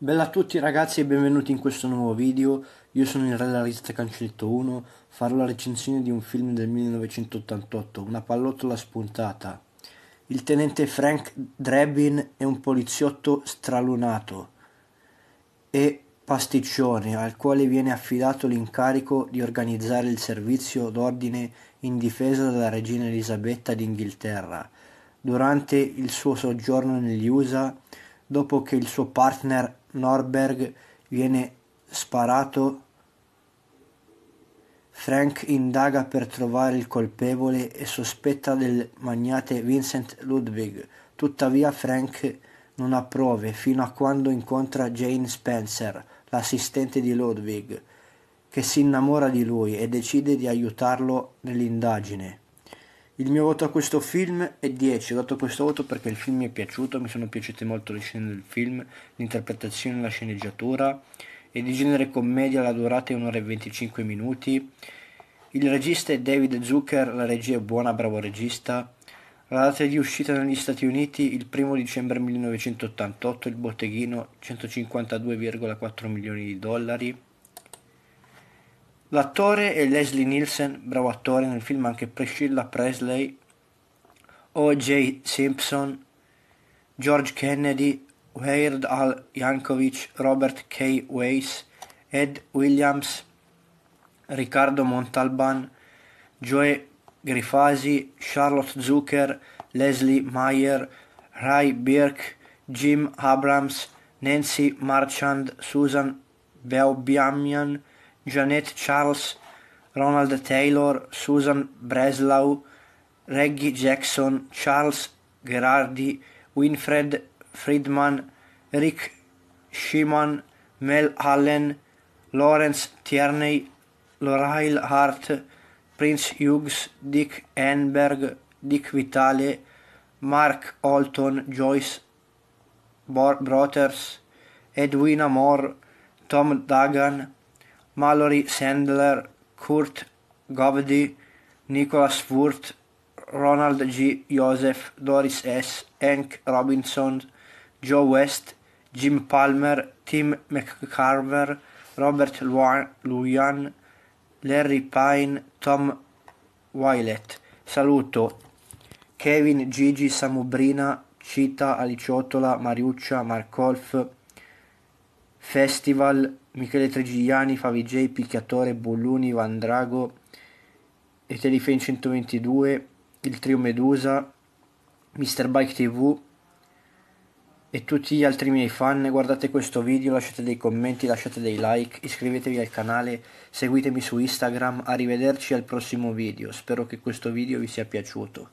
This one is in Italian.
Bella a tutti ragazzi e benvenuti in questo nuovo video, io sono il realista Cancetto 1, farò la recensione di un film del 1988, Una pallottola spuntata. Il tenente Frank Drebin è un poliziotto stralunato e pasticcione al quale viene affidato l'incarico di organizzare il servizio d'ordine in difesa della regina Elisabetta d'Inghilterra. Durante il suo soggiorno negli USA dopo che il suo partner Norberg viene sparato Frank indaga per trovare il colpevole e sospetta del magnate Vincent Ludwig. Tuttavia Frank non ha prove fino a quando incontra Jane Spencer, l'assistente di Ludwig, che si innamora di lui e decide di aiutarlo nell'indagine. Il mio voto a questo film è 10, ho dato questo voto perché il film mi è piaciuto, mi sono piaciute molto le scene del film, l'interpretazione, la sceneggiatura, è di genere commedia, la durata è 1 ora e 25 minuti, il regista è David Zucker, la regia è buona, bravo regista, la data di uscita negli Stati Uniti il 1 dicembre 1988, il botteghino 152,4 milioni di dollari. L'attore è Leslie Nielsen, bravo attore nel film anche Priscilla Presley, O.J. Simpson, George Kennedy, Weird Al Yankovic, Robert K. Weiss, Ed Williams, Riccardo Montalban, Joe Grifasi, Charlotte Zucker, Leslie Meyer, Ray Birk, Jim Abrams, Nancy Marchand, Susan Beaubiamian, Jeanette Charles, Ronald Taylor, Susan Breslau, Reggie Jackson, Charles Gerardi, Winfred Friedman, Rick Schumann, Mel Allen, Lawrence Tierney, Lorail Hart, Prince Hughes, Dick Enberg, Dick Vitale, Mark Holton, Joyce Brothers, Edwina Moore, Tom Dagan, Mallory Sandler, Kurt Govdi, Nicholas Wurt, Ronald G. Joseph, Doris S., Hank Robinson, Joe West, Jim Palmer, Tim McCarver, Robert Lujan, Larry Pine, Tom Wilett. Saluto Kevin, Gigi, Samubrina, Cita, Aliciotola, Mariuccia, Markolf, Festival, Michele Trigiani, Favij, Picchiatore, Bolluni, Vandrago, Etelifen 122, il Trio Medusa, Mr. Bike TV e tutti gli altri miei fan. Guardate questo video, lasciate dei commenti, lasciate dei like, iscrivetevi al canale, seguitemi su Instagram. Arrivederci al prossimo video. Spero che questo video vi sia piaciuto.